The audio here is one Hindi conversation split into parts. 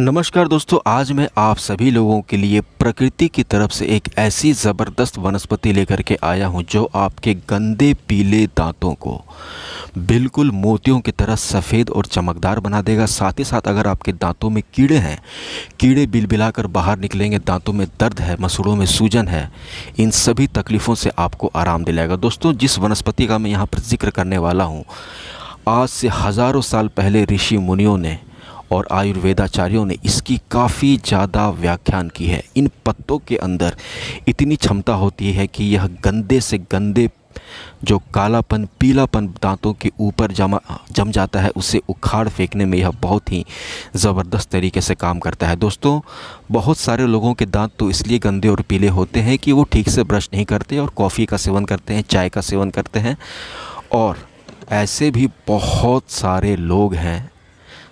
नमस्कार दोस्तों आज मैं आप सभी लोगों के लिए प्रकृति की तरफ से एक ऐसी ज़बरदस्त वनस्पति लेकर के आया हूँ जो आपके गंदे पीले दांतों को बिल्कुल मोतियों की तरह सफ़ेद और चमकदार बना देगा साथ ही साथ अगर आपके दांतों में कीड़े हैं कीड़े बिलबिला कर बाहर निकलेंगे दांतों में दर्द है मसूड़ों में सूजन है इन सभी तकलीफ़ों से आपको आराम दिलाएगा दोस्तों जिस वनस्पति का मैं यहाँ पर जिक्र करने वाला हूँ आज से हज़ारों साल पहले ऋषि मुनियों ने और आयुर्वेदाचार्यों ने इसकी काफ़ी ज़्यादा व्याख्यान की है इन पत्तों के अंदर इतनी क्षमता होती है कि यह गंदे से गंदे जो कालापन पीलापन दांतों के ऊपर जमा जम जाता है उसे उखाड़ फेंकने में यह बहुत ही ज़बरदस्त तरीके से काम करता है दोस्तों बहुत सारे लोगों के दांत तो इसलिए गंदे और पीले होते हैं कि वो ठीक से ब्रश नहीं करते और कॉफ़ी का सेवन करते हैं चाय का सेवन करते हैं और ऐसे भी बहुत सारे लोग हैं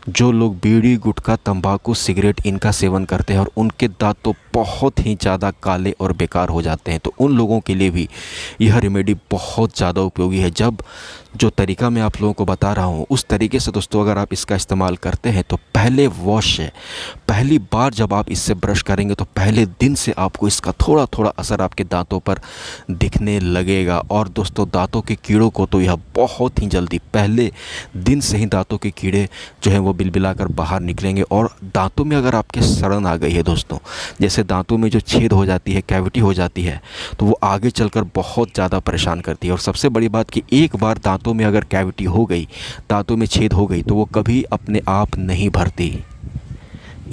जो लोग बीड़ी गुटखा तंबाकू सिगरेट इनका सेवन करते हैं और उनके दांतों बहुत ही ज़्यादा काले और बेकार हो जाते हैं तो उन लोगों के लिए भी यह रेमेडी बहुत ज़्यादा उपयोगी है जब जो तरीका मैं आप लोगों को बता रहा हूँ उस तरीके से दोस्तों अगर आप इसका इस्तेमाल करते हैं तो पहले वॉश है पहली बार जब आप इससे ब्रश करेंगे तो पहले दिन से आपको इसका थोड़ा थोड़ा असर आपके दांतों पर दिखने लगेगा और दोस्तों दांतों के कीड़ों को तो यह बहुत ही जल्दी पहले दिन से ही दांतों के कीड़े जो हैं वो बिलबिला कर बाहर निकलेंगे और दांतों में अगर आपके सड़न आ गई है दोस्तों जैसे दांतों में जो छेद हो जाती है कैविटी हो जाती है तो वो आगे चलकर बहुत ज़्यादा परेशान करती है और सबसे बड़ी बात कि एक बार दांतों में अगर कैविटी हो गई दांतों में छेद हो गई तो वो कभी अपने आप नहीं भरती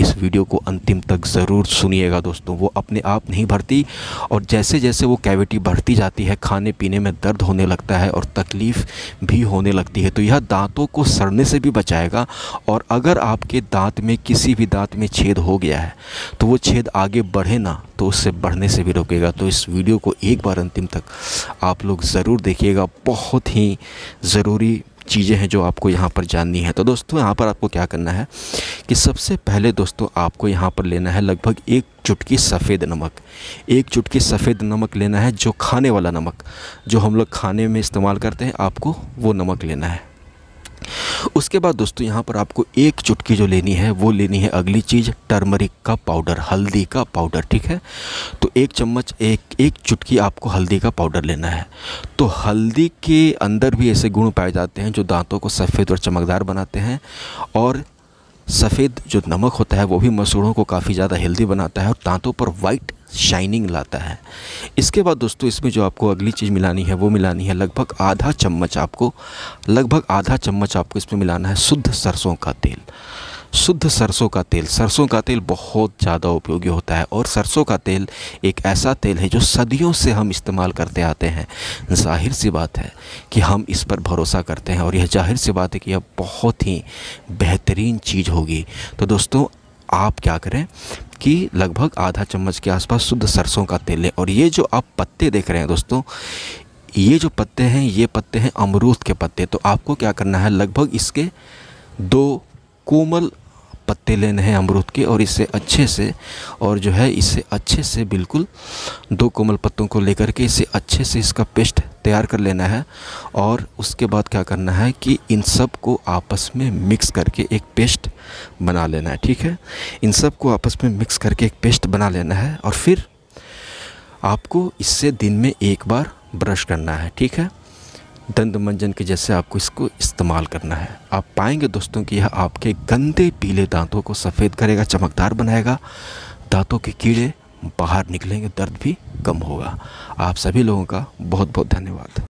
इस वीडियो को अंतिम तक ज़रूर सुनिएगा दोस्तों वो अपने आप नहीं भरती और जैसे जैसे वो कैविटी बढ़ती जाती है खाने पीने में दर्द होने लगता है और तकलीफ़ भी होने लगती है तो यह दांतों को सड़ने से भी बचाएगा और अगर आपके दांत में किसी भी दांत में छेद हो गया है तो वो छेद आगे बढ़े ना तो उससे बढ़ने से भी रोकेगा तो इस वीडियो को एक बार अंतिम तक आप लोग ज़रूर देखिएगा बहुत ही ज़रूरी चीज़ें हैं जो आपको यहाँ पर जाननी है तो दोस्तों यहाँ पर आपको क्या करना है कि सबसे पहले दोस्तों आपको यहाँ पर लेना है लगभग एक चुटकी सफ़ेद नमक एक चुटकी सफ़ेद नमक लेना है जो खाने वाला नमक जो हम लोग खाने में इस्तेमाल करते हैं आपको वो नमक लेना है उसके बाद दोस्तों यहाँ पर आपको एक चुटकी जो लेनी है वो लेनी है अगली चीज़ टर्मरिक का पाउडर हल्दी का पाउडर ठीक है तो एक चम्मच एक एक चुटकी आपको हल्दी का पाउडर लेना है तो हल्दी के अंदर भी ऐसे गुण पाए जाते हैं जो दांतों को सफ़ेद और चमकदार बनाते हैं और सफ़ेद जो नमक होता है वो भी मसूड़ों को काफ़ी ज़्यादा हेल्दी बनाता है और दांतों पर वाइट शाइनिंग लाता है इसके बाद दोस्तों इसमें जो आपको अगली चीज़ मिलानी है वो मिलानी है लगभग आधा चम्मच आपको लगभग आधा चम्मच आपको इसमें मिलाना है शुद्ध सरसों का तेल शुद्ध सरसों का तेल सरसों का तेल बहुत ज़्यादा उपयोगी होता है और सरसों का तेल एक ऐसा तेल है जो सदियों से हम इस्तेमाल करते आते हैं जाहिर सी बात है कि हम इस पर भरोसा करते हैं और यह जाहिर सी बात है कि यह बहुत ही बेहतरीन चीज़ होगी तो दोस्तों आप क्या करें कि लगभग आधा चम्मच के आसपास शुद्ध सरसों का तेल लें और ये जो आप पत्ते देख रहे हैं दोस्तों ये जो पत्ते हैं ये पत्ते हैं अमरूद के पत्ते तो आपको क्या करना है लगभग इसके दो कोमल पत्ते लेने हैं अमरूद के और इसे अच्छे से और जो है इसे अच्छे से बिल्कुल दो कोमल पत्तों को लेकर के इसे अच्छे से इसका पेस्ट तैयार कर लेना है और उसके बाद क्या करना है कि इन सब को आपस में मिक्स करके एक पेस्ट बना लेना है ठीक है इन सब को आपस में मिक्स करके एक पेस्ट बना लेना है और फिर आपको इससे दिन में एक बार ब्रश करना है ठीक है दंद मंजन के जैसे आपको इसको इस्तेमाल करना है आप पाएंगे दोस्तों कि यह आपके गंदे पीले दांतों को सफ़ेद करेगा चमकदार बनाएगा दांतों के कीड़े बाहर निकलेंगे दर्द भी कम होगा आप सभी लोगों का बहुत बहुत धन्यवाद